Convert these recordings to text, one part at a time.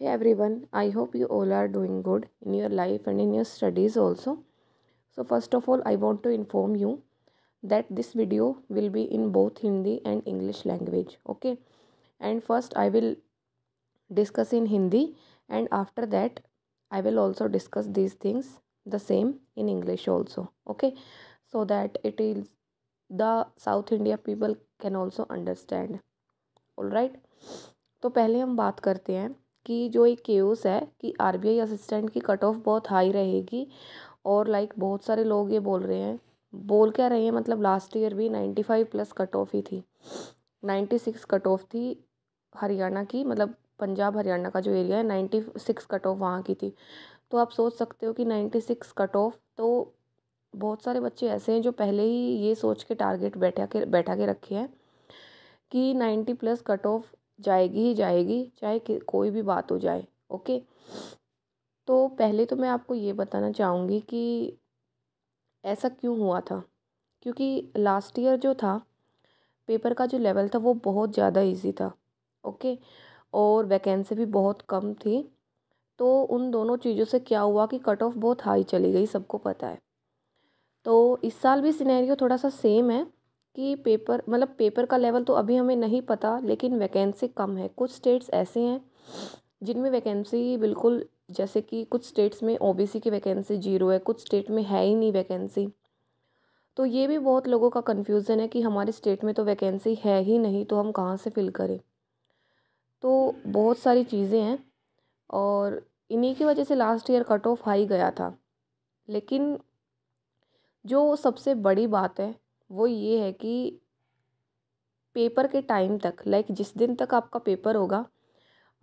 Hey everyone, I hope you all are doing good in your life and in your studies also. So first of all, I want to inform you that this video will be in both Hindi and English language. Okay. And first I will discuss in Hindi and after that I will also discuss these things the same in English also. Okay. So that it is the South India people can also understand. Alright. तो पहले हम बात करते हैं की जो एक case है कि आर बी आई असिस्टेंट की कट ऑफ बहुत हाई रहेगी और लाइक बहुत सारे लोग ये बोल रहे हैं बोल क्या रहे हैं मतलब लास्ट ईयर भी ninety five plus cut off ही थी नाइन्टी सिक्स कट ऑफ थी हरियाणा की मतलब पंजाब हरियाणा का जो एरिया है नाइन्टी सिक्स कट ऑफ वहाँ की थी तो आप सोच सकते हो कि नाइन्टी सिक्स कट ऑफ तो बहुत सारे बच्चे ऐसे हैं जो पहले ही ये सोच के टारगेट बैठा के बैठा के रखे हैं कि नाइन्टी प्लस कट ऑफ जाएगी ही जाएगी चाहे कि कोई भी बात हो जाए ओके तो पहले तो मैं आपको ये बताना चाहूँगी कि ऐसा क्यों हुआ था क्योंकि लास्ट ईयर जो था पेपर का जो लेवल था वो बहुत ज़्यादा इजी था ओके और वैकेंसी भी बहुत कम थी तो उन दोनों चीज़ों से क्या हुआ कि कट ऑफ बहुत हाई चली गई सबको पता है तो इस साल भी सिनेरियो थोड़ा सा सेम है कि पेपर मतलब पेपर का लेवल तो अभी हमें नहीं पता लेकिन वैकेंसी कम है कुछ स्टेट्स ऐसे हैं जिनमें वैकेंसी बिल्कुल जैसे कि कुछ स्टेट्स में ओबीसी की वैकेंसी जीरो है कुछ स्टेट में है ही नहीं वैकेंसी तो ये भी बहुत लोगों का कन्फ्यूज़न है कि हमारे स्टेट में तो वैकेंसी है ही नहीं तो हम कहाँ से फिल करें तो बहुत सारी चीज़ें हैं और इन्हीं की वजह से last year cut off high गया था लेकिन जो सबसे बड़ी बात है वो ये है कि पेपर के टाइम तक लाइक जिस दिन तक आपका पेपर होगा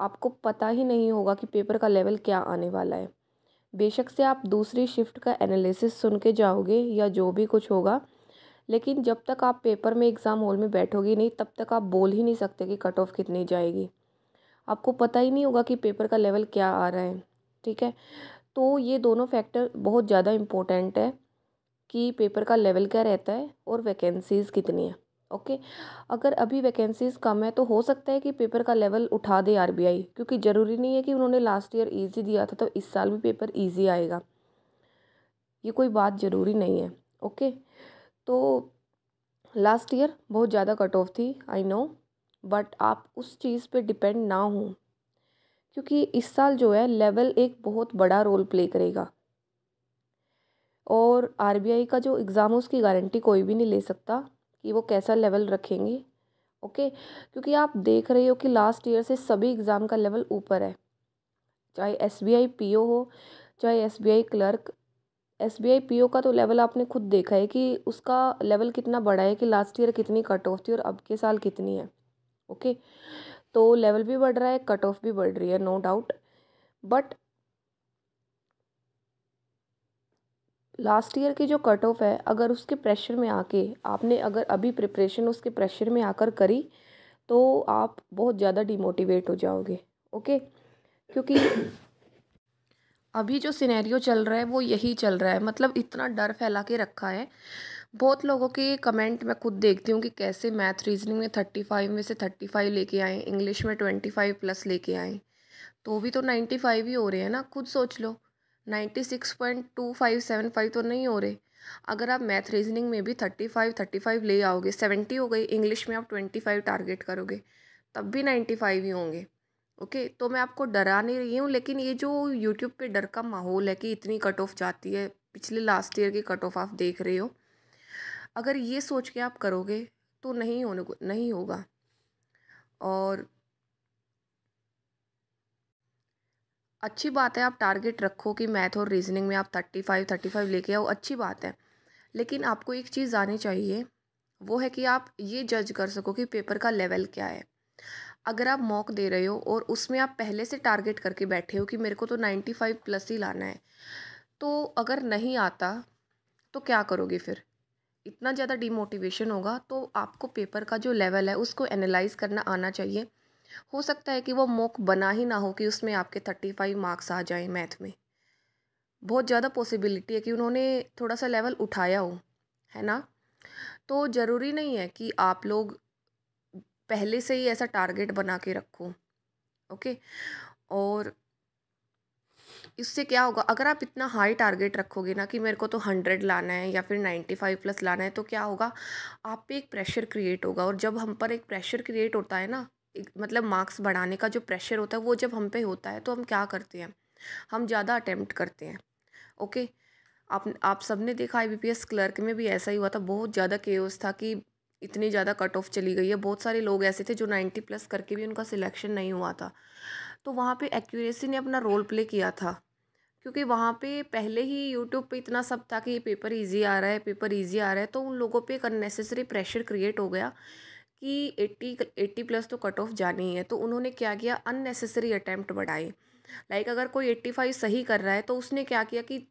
आपको पता ही नहीं होगा कि पेपर का लेवल क्या आने वाला है बेशक से आप दूसरी शिफ्ट का एनालिसिस सुन के जाओगे या जो भी कुछ होगा लेकिन जब तक आप पेपर में एग्ज़ाम हॉल में बैठोगे नहीं तब तक आप बोल ही नहीं सकते कि कट ऑफ कितनी जाएगी आपको पता ही नहीं होगा कि पेपर का लेवल क्या आ रहा है ठीक है तो ये दोनों फैक्टर बहुत ज़्यादा इम्पोर्टेंट है कि पेपर का लेवल क्या रहता है और वैकेंसीज़ कितनी है ओके अगर अभी वैकेंसीज़ कम है तो हो सकता है कि पेपर का लेवल उठा दे आर क्योंकि ज़रूरी नहीं है कि उन्होंने लास्ट ईयर ईजी दिया था तो इस साल भी पेपर ईजी आएगा ये कोई बात ज़रूरी नहीं है ओके तो लास्ट ईयर बहुत ज़्यादा कट ऑफ थी आई नो बट आप उस चीज़ पे डिपेंड ना हो क्योंकि इस साल जो है लेवल एक बहुत बड़ा रोल प्ले करेगा और आर बी आई का जो एग्ज़ाम है उसकी गारंटी कोई भी नहीं ले सकता कि वो कैसा लेवल रखेंगे ओके क्योंकि आप देख रहे हो कि लास्ट ईयर से सभी एग्ज़ाम का लेवल ऊपर है चाहे S B I P O हो चाहे S B I clerk S B I P O का तो लेवल आपने खुद देखा है कि उसका लेवल कितना बड़ा है कि लास्ट ईयर कितनी कट ऑफ थी और अब के साल कितनी है ओके तो लेवल भी बढ़ रहा है कट ऑफ भी बढ़ रही है no doubt but last year की जो कट ऑफ है अगर उसके प्रेशर में आके आपने अगर अभी प्रिपरेशन उसके प्रेशर में आकर करी तो आप बहुत ज़्यादा डिमोटिवेट हो जाओगे ओके क्योंकि अभी जो सिनेरियो चल रहा है वो यही चल रहा है मतलब इतना डर फैला के रखा है बहुत लोगों के कमेंट मैं खुद देखती हूँ कि कैसे मैथ रीजनिंग में थर्टी फाइव में से थर्टी फाइव लेके आए इंग्लिश में ट्वेंटी फाइव प्लस लेके आए तो भी तो नाइन्टी फाइव ही हो रहे हैं ना खुद सोच लो ninety six point two five seven five तो नहीं हो रहे अगर आप मैथ रीजनिंग में भी थर्टी फाइव थर्टी फाइव ले आओगे सेवेंटी हो गई इंग्लिश में आप ट्वेंटी फाइव टारगेट करोगे तब भी नाइन्टी फाइव ही होंगे ओके तो मैं आपको डरा नहीं रही हूँ लेकिन ये जो यूट्यूब पे डर का माहौल है कि इतनी कट ऑफ जाती है पिछले लास्ट ईयर की कट ऑफ आप देख रहे हो अगर ये सोच के आप करोगे तो नहीं होने नहीं होगा और अच्छी बात है आप टारगेट रखो कि मैथ और रीजनिंग में आप थर्टी फाइव थर्टी फाइव लेके आओ अच्छी बात है लेकिन आपको एक चीज़ आनी चाहिए वो है कि आप ये जज कर सको कि पेपर का लेवल क्या है अगर आप मॉक दे रहे हो और उसमें आप पहले से टारगेट करके बैठे हो कि मेरे को तो नाइन्टी फाइव प्लस ही लाना है तो अगर नहीं आता तो क्या करोगे फिर इतना ज़्यादा डिमोटिवेशन होगा तो आपको पेपर का जो लेवल है उसको एनालाइज करना आना चाहिए हो सकता है कि वो मोक बना ही ना हो कि उसमें आपके थर्टी फाइव मार्क्स आ जाएं मैथ में बहुत ज़्यादा पॉसिबिलिटी है कि उन्होंने थोड़ा सा लेवल उठाया हो है ना तो ज़रूरी नहीं है कि आप लोग पहले से ही ऐसा टारगेट बना के रखो ओके और इससे क्या होगा अगर आप इतना हाई टारगेट रखोगे ना कि मेरे को तो हंड्रेड लाना है या फिर नाइन्टी फाइव प्लस लाना है तो क्या होगा आप पे एक प्रेशर क्रिएट होगा और जब हम पर एक प्रेशर क्रिएट होता है ना मतलब मार्क्स बढ़ाने का जो प्रेशर होता है वो जब हम पे होता है तो हम क्या करते हैं हम ज़्यादा अटैम्प्ट करते हैं ओके आप आप सबने देखा आई बी क्लर्क में भी ऐसा ही हुआ था बहुत ज़्यादा केस था कि इतनी ज़्यादा कट ऑफ चली गई है बहुत सारे लोग ऐसे थे जो नाइन्टी प्लस करके भी उनका सिलेक्शन नहीं हुआ था तो वहाँ पे एक्यूरेसी ने अपना रोल प्ले किया था क्योंकि वहाँ पे पहले ही यूट्यूब पे इतना सब था कि पेपर इजी आ रहा है पेपर इजी आ रहा है तो उन लोगों पे एक अननेसेसरी प्रेशर क्रिएट हो गया कि एट्टी एट्टी प्लस तो कट ऑफ जानी है तो उन्होंने क्या किया अननेसेसरी अटैम्प्ट बढ़ाए लाइक अगर कोई एट्टी फाइव सही कर रहा है तो उसने क्या किया कि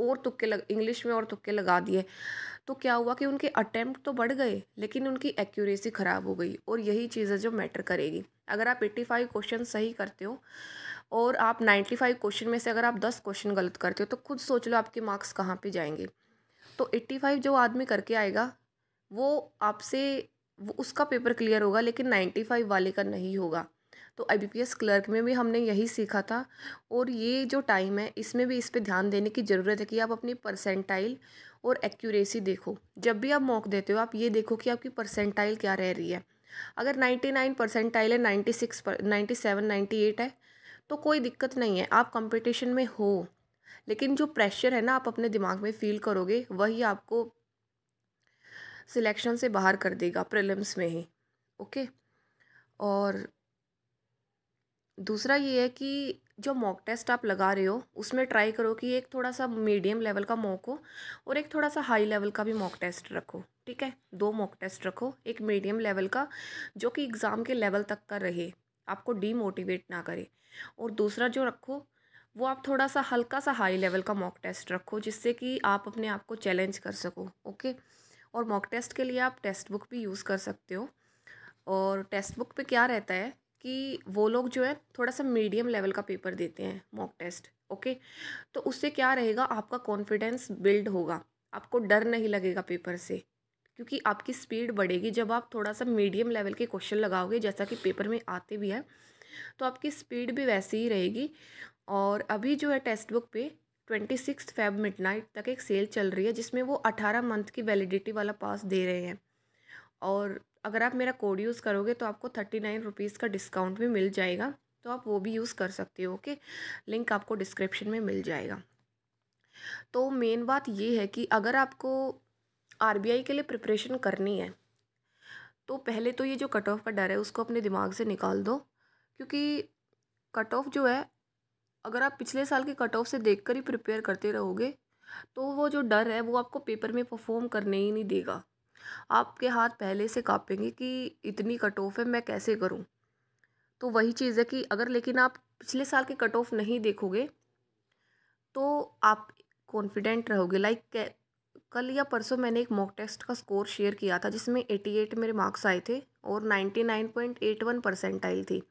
और तुक्के लग इंग्लिश में और तुक्के लगा दिए तो क्या हुआ कि उनके अटैम्प्ट तो बढ़ गए लेकिन उनकी एक्यूरेसी ख़राब हो गई और यही चीज़ है जो मैटर करेगी अगर आप एट्टी फाइव क्वेश्चन सही करते हो और आप नाइन्टी फाइव क्वेश्चन में से अगर आप दस क्वेश्चन गलत करते हो तो खुद सोच लो आपके मार्क्स कहाँ पर जाएंगे तो एट्टी फाइव जो आदमी करके आएगा वो आपसे वो उसका पेपर क्लियर होगा लेकिन नाइन्टी फाइव वाले का नहीं होगा तो आई क्लर्क में भी हमने यही सीखा था और ये जो टाइम है इसमें भी इस पर ध्यान देने की ज़रूरत है कि आप अपनी परसेंटाइल और एक्यूरेसी देखो जब भी आप मॉक देते हो आप ये देखो कि आपकी परसेंटाइल क्या रह रही है अगर नाइन्टी नाइन परसेंटाइल है नाइन्टी सिक्स पर नाइन्टी सेवन नाइन्टी एट है तो कोई दिक्कत नहीं है आप कंपटीशन में हो लेकिन जो प्रेशर है ना आप अपने दिमाग में फील करोगे वही आपको सिलेक्शन से बाहर कर देगा प्रिलिम्स में ही ओके और दूसरा ये है कि जो मॉक टेस्ट आप लगा रहे हो उसमें ट्राई करो कि एक थोड़ा सा मीडियम लेवल का मॉक हो और एक थोड़ा सा हाई लेवल का भी मॉक टेस्ट रखो ठीक है दो मॉक टेस्ट रखो एक मीडियम लेवल का जो कि एग्ज़ाम के लेवल तक का रहे आपको डीमोटिवेट ना करे और दूसरा जो रखो वो आप थोड़ा सा हल्का सा हाई लेवल का मॉक टेस्ट रखो जिससे कि आप अपने आप को चैलेंज कर सको ओके और मॉक टेस्ट के लिए आप टेस्ट बुक भी यूज़ कर सकते हो और टेस्ट बुक पे क्या रहता है कि वो लोग जो है थोड़ा सा मीडियम लेवल का पेपर देते हैं मॉक टेस्ट ओके तो उससे क्या रहेगा आपका कॉन्फिडेंस बिल्ड होगा आपको डर नहीं लगेगा पेपर से क्योंकि आपकी स्पीड बढ़ेगी जब आप थोड़ा सा मीडियम लेवल के क्वेश्चन लगाओगे जैसा कि पेपर में आते भी हैं तो आपकी स्पीड भी वैसी ही रहेगी और अभी जो है टेक्स्ट बुक पे ट्वेंटी सिक्स फेब मिडनाइट तक एक सेल चल रही है जिसमें वो अठारह मंथ की वैलिडिटी वाला पास दे रहे हैं और अगर आप मेरा कोड यूज़ करोगे तो आपको थर्टी नाइन रुपीज़ का डिस्काउंट भी मिल जाएगा तो आप वो भी यूज़ कर सकते हो ओके लिंक आपको डिस्क्रिप्शन में मिल जाएगा तो मेन बात ये है कि अगर आपको आर के लिए प्रिपरेशन करनी है तो पहले तो ये जो कट ऑफ का डर है उसको अपने दिमाग से निकाल दो क्योंकि कट ऑफ जो है अगर आप पिछले साल के कट ऑफ से देख कर ही प्रिपेयर करते रहोगे तो वो जो डर है वो आपको पेपर में परफॉर्म करने ही नहीं देगा आपके हाथ पहले से काँपेंगे कि इतनी कट ऑफ है मैं कैसे करूँ तो वही चीज़ है कि अगर लेकिन आप पिछले साल के कट ऑफ नहीं देखोगे तो आप कॉन्फिडेंट रहोगे लाइक like, कल या परसों मैंने एक मॉक टेस्ट का स्कोर शेयर किया था जिसमें एटी एट मेरे मार्क्स आए थे और ninety nine point eight one percentile थी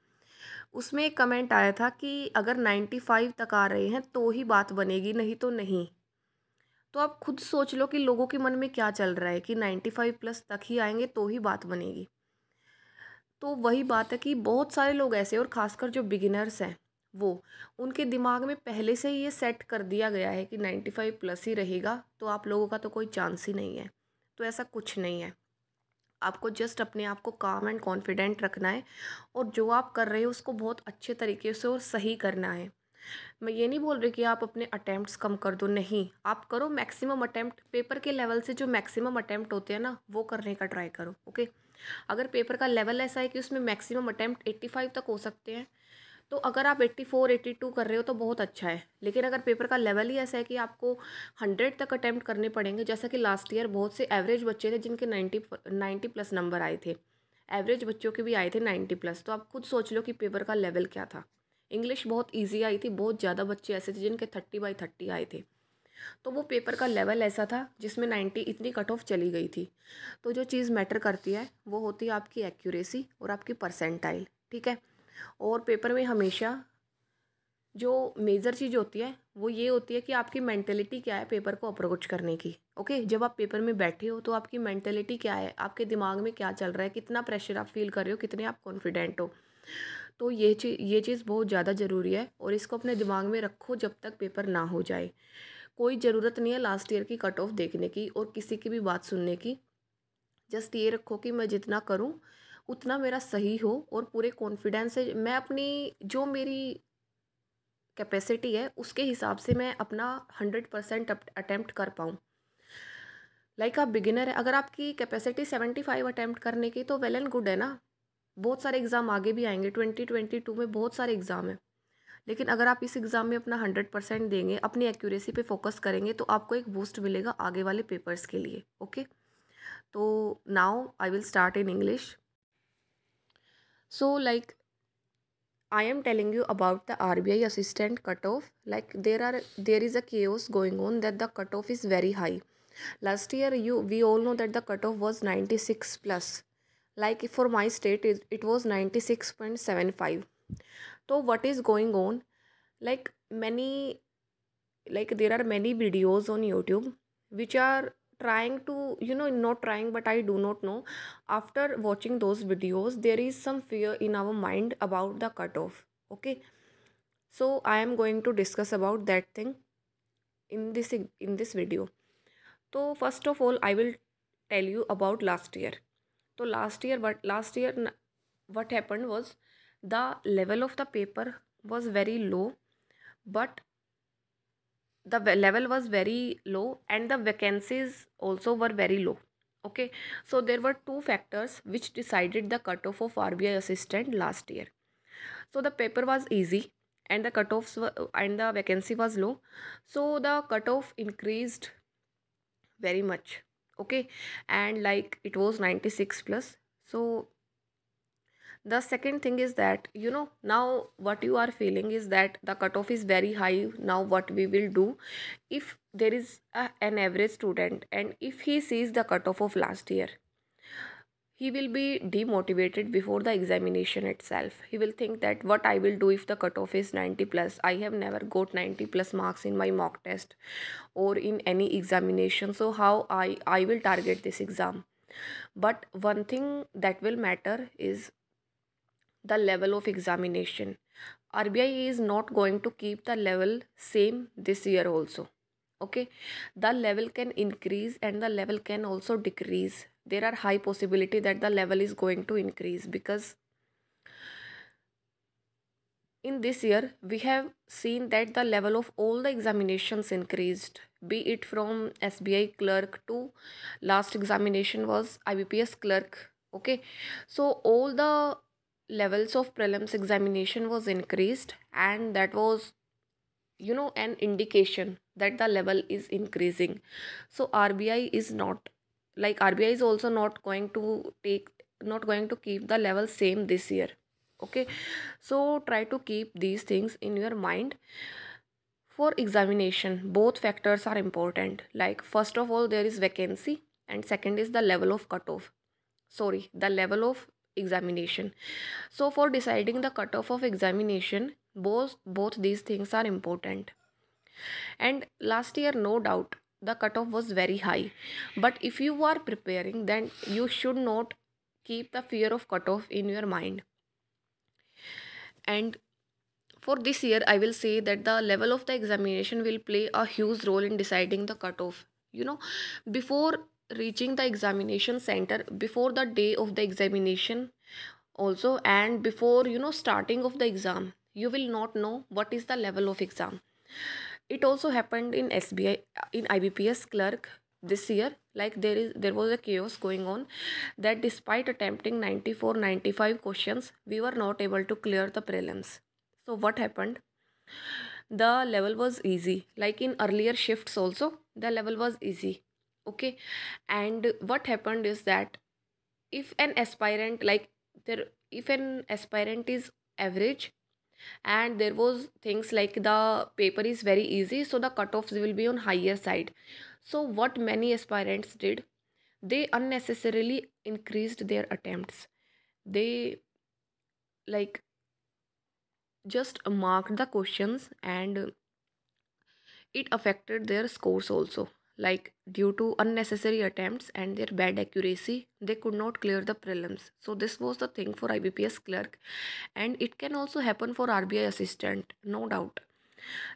उसमें एक कमेंट आया था कि अगर नाइन्टी फाइव तक आ रहे हैं तो ही बात बनेगी नहीं तो नहीं तो आप खुद सोच लो कि लोगों के मन में क्या चल रहा है कि नाइन्टी फाइव प्लस तक ही आएंगे तो ही बात बनेगी तो वही बात है कि बहुत सारे लोग ऐसे और ख़ासकर जो बिगिनर्स हैं वो उनके दिमाग में पहले से ही ये सेट कर दिया गया है कि नाइन्टी फाइव प्लस ही रहेगा तो आप लोगों का तो कोई चांस ही नहीं है तो ऐसा कुछ नहीं है आपको जस्ट अपने आप को काम एंड कॉन्फिडेंट रखना है और जो आप कर रहे हो उसको बहुत अच्छे तरीके से और सही करना है मैं ये नहीं बोल रही कि आप अपने अटैम्प्ट कम कर दो नहीं आप करो मैक्सिमम अटैम्प्ट पेपर के लेवल से जो मैक्सिमम अटैम्प्ट होते हैं ना वो करने का ट्राई करो ओके अगर पेपर का लेवल ऐसा है कि उसमें मैक्सिमम अटैम्प्ट फाइव तक हो सकते हैं तो अगर आप एट्टी फोर एट्टी टू कर रहे हो तो बहुत अच्छा है लेकिन अगर पेपर का लेवल ही ऐसा है कि आपको हंड्रेड तक अटैम्प्ट करने पड़ेंगे जैसा कि लास्ट ईयर बहुत से एवरेज बच्चे थे जिनके नाइन्टी नाइन्टी प्लस नंबर आए थे एवरेज बच्चों के भी आए थे नाइन्टी प्लस तो आप खुद सोच लो कि पेपर का लेवल क्या था इंग्लिश बहुत ईजी आई थी बहुत ज़्यादा बच्चे ऐसे थे जिनके थर्टी बाई थर्टी आए थे तो वो पेपर का लेवल ऐसा था जिसमें नाइन्टी इतनी कट ऑफ चली गई थी तो जो चीज़ मैटर करती है वो होती है आपकी एक्यूरेसी और आपकी परसेंटाइल ठीक है और पेपर में हमेशा जो मेजर चीज़ होती है वो ये होती है कि आपकी मैंटेलिटी क्या है पेपर को अप्रोच करने की ओके जब आप पेपर में बैठे हो तो आपकी मेंटेलिटी क्या है आपके दिमाग में क्या चल रहा है कितना प्रेशर आप फील कर रहे हो कितने आप कॉन्फिडेंट हो तो ये चीज़ ये चीज़ बहुत ज़्यादा ज़रूरी है और इसको अपने दिमाग में रखो जब तक पेपर ना हो जाए कोई ज़रूरत नहीं है लास्ट ईयर की कट ऑफ देखने की और किसी की भी बात सुनने की जस्ट ये रखो कि मैं जितना करूँ उतना मेरा सही हो और पूरे कॉन्फिडेंस से मैं अपनी जो मेरी कैपेसिटी है उसके हिसाब से मैं अपना हंड्रेड परसेंट अटैम्प्ट कर पाऊँ लाइक like आप बिगिनर है अगर आपकी कैपेसिटी सेवेंटी फाइव अटैम्प्ट करने की तो वेल एंड गुड है ना बहुत सारे एग्ज़ाम आगे भी आएंगे ट्वेंटी ट्वेंटी टू में बहुत सारे एग्ज़ाम हैं लेकिन अगर आप इस एग्ज़ाम में अपना हंड्रेड परसेंट देंगे अपनी एक्यूरेसी पे फोकस करेंगे तो आपको एक बूस्ट मिलेगा आगे वाले पेपर्स के लिए ओके तो now I will start in English so like i am telling you about the rbi assistant cutoff like there are there is a chaos going on that the cutoff is very high last year you we all know that the cutoff was 96 plus like for my state it, it was 96.75 so what is going on like many like there are many videos on youtube which are trying to you know not trying but i do not know after watching those videos there is some fear in our mind about the cutoff okay so i am going to discuss about that thing in this in this video so first of all i will tell you about last year so last year but last year what happened was the level of the paper was very low but the level was very low and the vacancies also were very low okay so there were two factors which decided the cutoff of RBI assistant last year so the paper was easy and the cutoffs were, and the vacancy was low so the cutoff increased very much okay and like it was 96 plus so the second thing is that you know now what you are feeling is that the cutoff is very high now what we will do if there is a, an average student and if he sees the cutoff of last year he will be demotivated before the examination itself he will think that what i will do if the cutoff is 90 plus i have never got 90 plus marks in my mock test or in any examination so how i i will target this exam but one thing that will matter is the level of examination. RBI is not going to keep the level same this year also. Okay, the level can increase and the level can also decrease. There are high possibility that the level is going to increase because in this year we have seen that the level of all the examinations increased be it from SBI clerk to last examination was IBPS clerk okay so all the levels of prelims examination was increased and that was you know an indication that the level is increasing so rbi is not like rbi is also not going to take not going to keep the level same this year okay so try to keep these things in your mind for examination both factors are important like first of all there is vacancy and second is the level of cutoff sorry the level of examination so for deciding the cutoff of examination both both these things are important and last year no doubt the cutoff was very high but if you are preparing then you should not keep the fear of cutoff in your mind and for this year i will say that the level of the examination will play a huge role in deciding the cutoff you know before reaching the examination center before the day of the examination also and before you know starting of the exam you will not know what is the level of exam it also happened in sbi in ibps clerk this year like there is there was a chaos going on that despite attempting 94 95 questions we were not able to clear the prelims so what happened the level was easy like in earlier shifts also the level was easy okay and what happened is that if an aspirant like there if an aspirant is average and there was things like the paper is very easy so the cutoffs will be on higher side so what many aspirants did they unnecessarily increased their attempts they like just marked the questions and it affected their scores also like due to unnecessary attempts and their bad accuracy they could not clear the prelims so this was the thing for ibps clerk and it can also happen for rbi assistant no doubt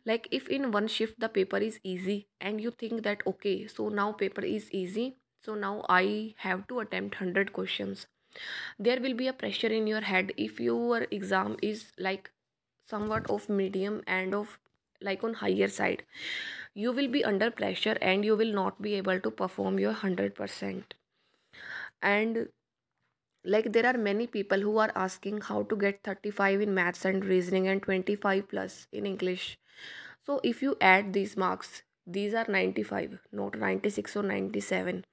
like if in one shift the paper is easy and you think that okay so now paper is easy so now i have to attempt 100 questions there will be a pressure in your head if your exam is like somewhat of medium and of like on higher side you will be under pressure and you will not be able to perform your 100% and like there are many people who are asking how to get 35 in maths and reasoning and 25 plus in english so if you add these marks these are 95 not 96 or 97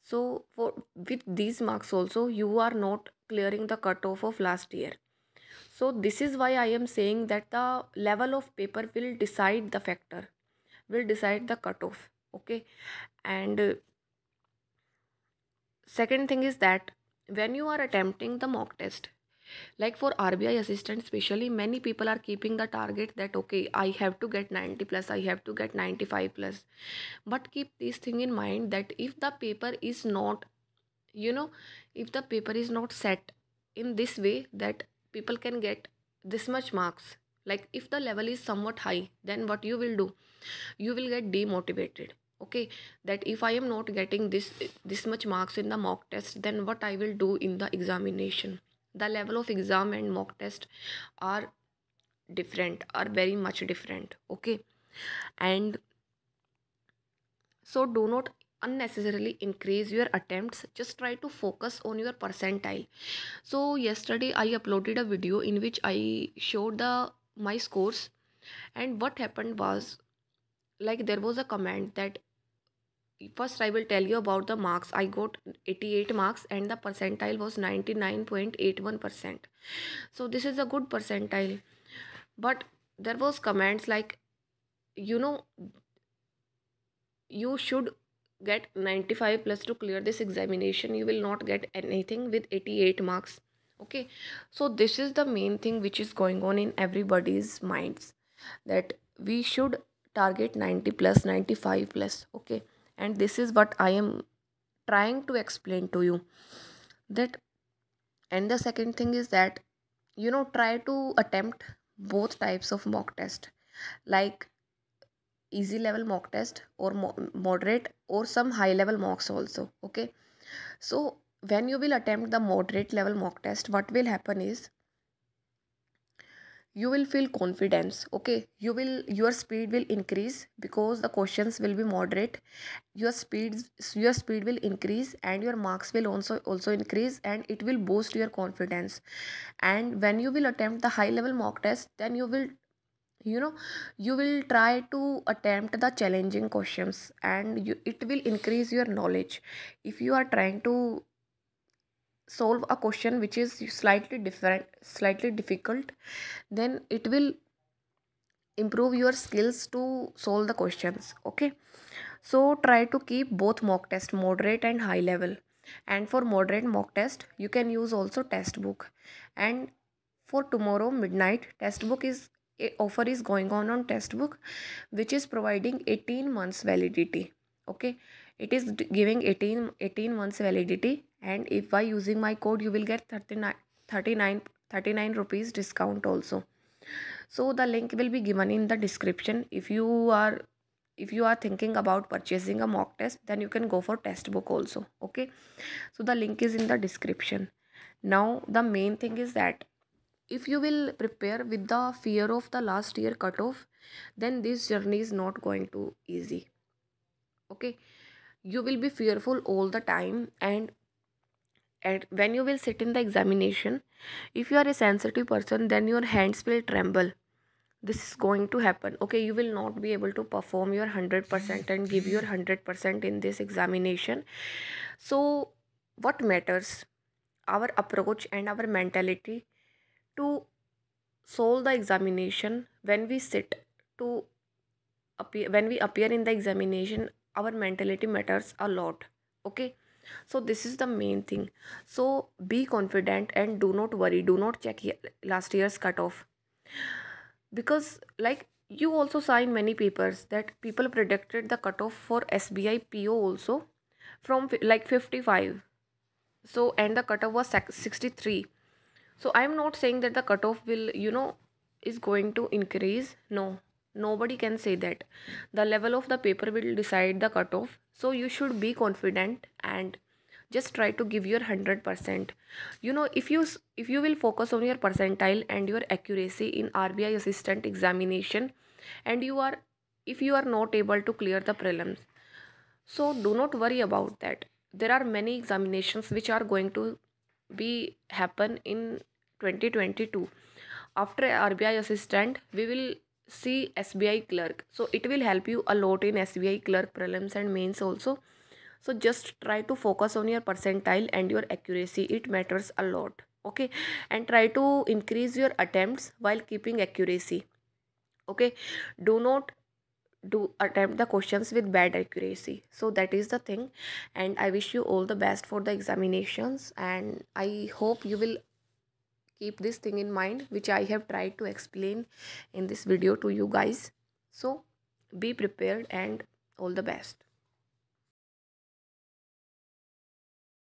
so for with these marks also you are not clearing the cutoff of last year so this is why i am saying that the level of paper will decide the factor will decide the cutoff okay and uh, second thing is that when you are attempting the mock test like for RBI assistant especially many people are keeping the target that okay I have to get 90 plus I have to get 95 plus but keep this thing in mind that if the paper is not you know if the paper is not set in this way that people can get this much marks like if the level is somewhat high then what you will do you will get demotivated okay that if i am not getting this this much marks in the mock test then what i will do in the examination the level of exam and mock test are different are very much different okay and so do not unnecessarily increase your attempts just try to focus on your percentile so yesterday i uploaded a video in which i showed the my scores and what happened was like there was a comment that first i will tell you about the marks i got 88 marks and the percentile was 99.81% so this is a good percentile but there was comments like you know you should get 95 plus to clear this examination you will not get anything with 88 marks okay so this is the main thing which is going on in everybody's minds that we should target 90 plus 95 plus okay and this is what i am trying to explain to you that and the second thing is that you know try to attempt both types of mock test like easy level mock test or mo moderate or some high level mocks also okay so when you will attempt the moderate level mock test what will happen is you will feel confidence okay you will your speed will increase because the questions will be moderate your speeds your speed will increase and your marks will also also increase and it will boost your confidence and when you will attempt the high level mock test then you will you know you will try to attempt the challenging questions and you, it will increase your knowledge if you are trying to solve a question which is slightly different slightly difficult then it will improve your skills to solve the questions okay so try to keep both mock test moderate and high level and for moderate mock test you can use also test book and for tomorrow midnight test book is eh, offer is going on on test book which is providing 18 months validity okay it is giving 18 18 months validity and if by using my code you will get 39 39 39 rupees discount also so the link will be given in the description if you are if you are thinking about purchasing a mock test then you can go for test book also okay so the link is in the description now the main thing is that if you will prepare with the fear of the last year cutoff then this journey is not going to easy okay you will be fearful all the time and and when you will sit in the examination if you are a sensitive person then your hands will tremble this is going to happen okay you will not be able to perform your 100% and give your 100% in this examination so what matters our approach and our mentality to solve the examination when we sit to appear when we appear in the examination our mentality matters a lot okay so this is the main thing so be confident and do not worry do not check last year's cutoff because like you also signed many papers that people predicted the cutoff for SBI PO also from like 55 so and the cutoff was 63 so i am not saying that the cutoff will you know is going to increase no nobody can say that the level of the paper will decide the cutoff so you should be confident and just try to give your 100% you know if you if you will focus on your percentile and your accuracy in RBI assistant examination and you are if you are not able to clear the prelims so do not worry about that there are many examinations which are going to be happen in 2022 after RBI assistant we will see SBI clerk so it will help you a lot in SBI clerk prelims and mains also so just try to focus on your percentile and your accuracy it matters a lot okay and try to increase your attempts while keeping accuracy okay do not do attempt the questions with bad accuracy so that is the thing and i wish you all the best for the examinations and i hope you will keep this thing in mind which i have tried to explain in this video to you guys so be prepared and all the best